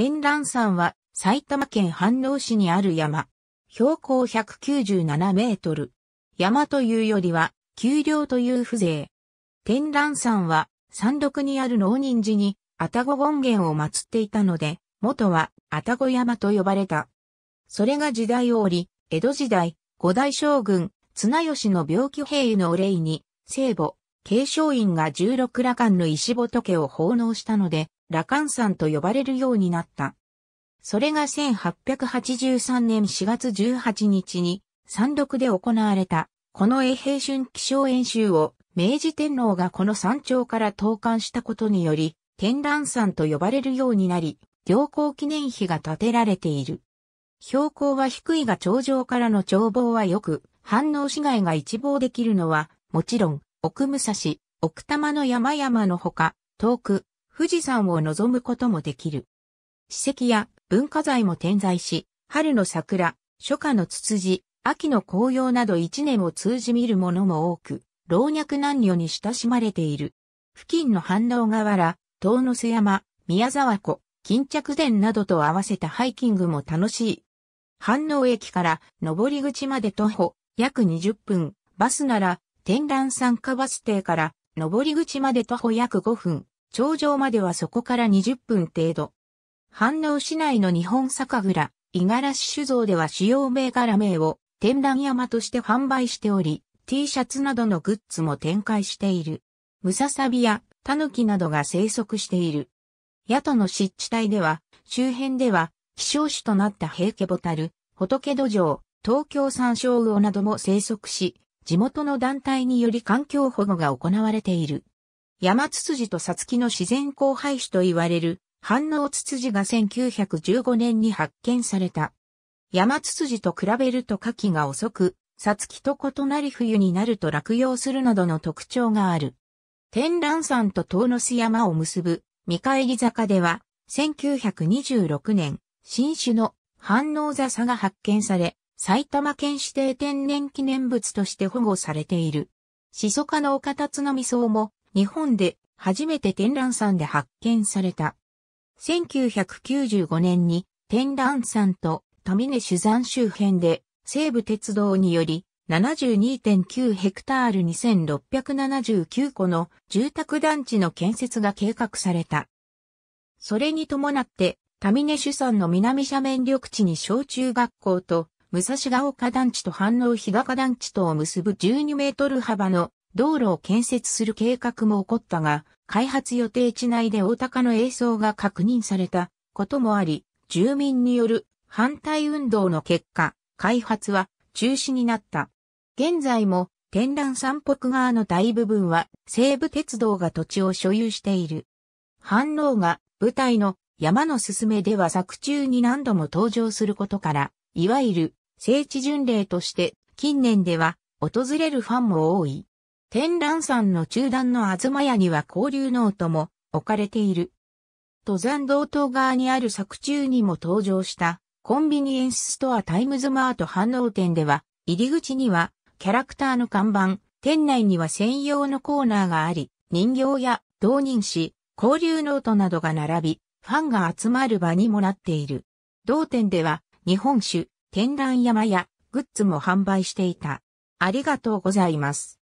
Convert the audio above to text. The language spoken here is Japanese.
天覧山は埼玉県飯能市にある山。標高197メートル。山というよりは、丘陵という風情。天覧山は山麓にある農人寺に、愛宕権現を祀っていたので、元は愛宕山と呼ばれた。それが時代を折り、江戸時代、五代将軍、綱吉の病気兵のお礼に、聖母、継承院が十六羅漢の石仏を奉納したので、羅漢山と呼ばれるようになった。それが1883年4月18日に山麓で行われた、この衛兵春気象演習を明治天皇がこの山頂から投函したことにより、天覧山と呼ばれるようになり、行幸記念碑が建てられている。標高は低いが頂上からの眺望はよく、反応市街が一望できるのは、もちろん、奥武蔵、奥多摩の山々のほか、遠く、富士山を望むこともできる。史跡や文化財も点在し、春の桜、初夏のツツジ、秋の紅葉など一年を通じ見るものも多く、老若男女に親しまれている。付近の反応河原、東野瀬山、宮沢湖、巾着殿などと合わせたハイキングも楽しい。反応駅から上り口まで徒歩約20分、バスなら天覧山下バス停から上り口まで徒歩約5分、頂上まではそこから20分程度。反応市内の日本酒蔵、五十嵐酒造では主要銘柄名を天覧山として販売しており、T シャツなどのグッズも展開している。ムササビやタヌキなどが生息している。野都の湿地帯では、周辺では、希少種となった平家ボタル、仏土城、東京山椒魚なども生息し、地元の団体により環境保護が行われている。山ツツジとサツキの自然交配種と言われる、反応ツツジが1915年に発見された。山ツツジと比べると夏季が遅く、サツキと異なり冬になると落葉するなどの特徴がある。天覧山と遠巣山を結ぶ見返り坂では、1926年、新種の反応座佐が発見され、埼玉県指定天然記念物として保護されている。シソ科のオカタツノミソウも日本で初めて天覧山で発見された。1995年に天覧山とミネ主山周辺で西武鉄道により72.9ヘクタール2679個の住宅団地の建設が計画された。それに伴って、ミネ主山の南斜面緑地に小中学校と、武蔵ヶ丘団地と反応日高団地とを結ぶ12メートル幅の道路を建設する計画も起こったが、開発予定地内で大高の映像が確認されたこともあり、住民による反対運動の結果、開発は中止になった。現在も天覧山北側の大部分は西武鉄道が土地を所有している。反応が舞台の山のすすめでは作中に何度も登場することから、いわゆる聖地巡礼として近年では訪れるファンも多い。天覧山の中段の東屋には交流ノートも置かれている。登山道東側にある作中にも登場したコンビニエンスストアタイムズマート反応店では入り口にはキャラクターの看板、店内には専用のコーナーがあり、人形や同人誌、交流ノートなどが並び、ファンが集まる場にもなっている。同店では日本酒、天覧山やグッズも販売していた。ありがとうございます。